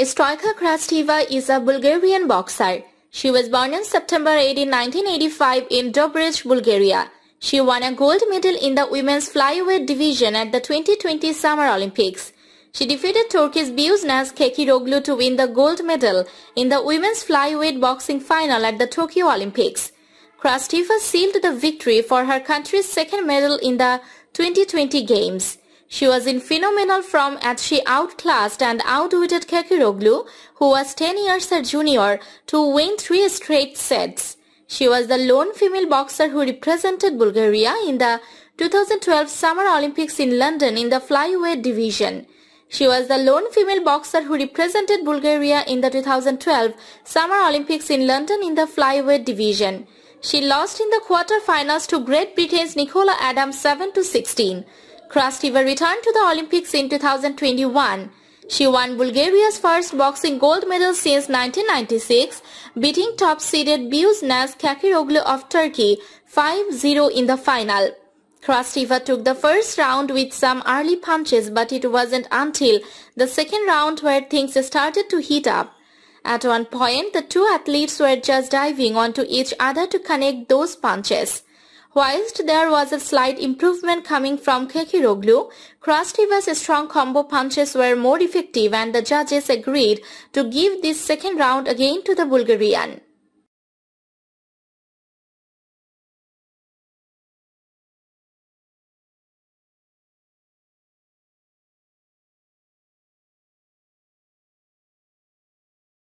Stoyka Krasteva is a Bulgarian boxer. She was born on September 18, 1985 in Dobrich, Bulgaria. She won a gold medal in the women's flyweight division at the 2020 Summer Olympics. She defeated Turkey's Buznaz Kekiroglu to win the gold medal in the women's flyweight boxing final at the Tokyo Olympics. Krasteva sealed the victory for her country's second medal in the 2020 Games. She was in phenomenal form as she outclassed and outwitted Kakiroglu, who was 10 years her junior, to win three straight sets. She was the lone female boxer who represented Bulgaria in the 2012 Summer Olympics in London in the flyweight division. She was the lone female boxer who represented Bulgaria in the 2012 Summer Olympics in London in the flyweight division. She lost in the quarterfinals to Great Britain's Nicola Adams 7 to 16. Krastiva returned to the Olympics in 2021. She won Bulgaria's first boxing gold medal since 1996, beating top-seeded Buse Kakiroglu of Turkey 5-0 in the final. Krastiva took the first round with some early punches but it wasn't until the second round where things started to heat up. At one point, the two athletes were just diving onto each other to connect those punches. Whilst there was a slight improvement coming from Kekiroglu, Krastiva's strong combo punches were more effective and the judges agreed to give this second round again to the Bulgarian.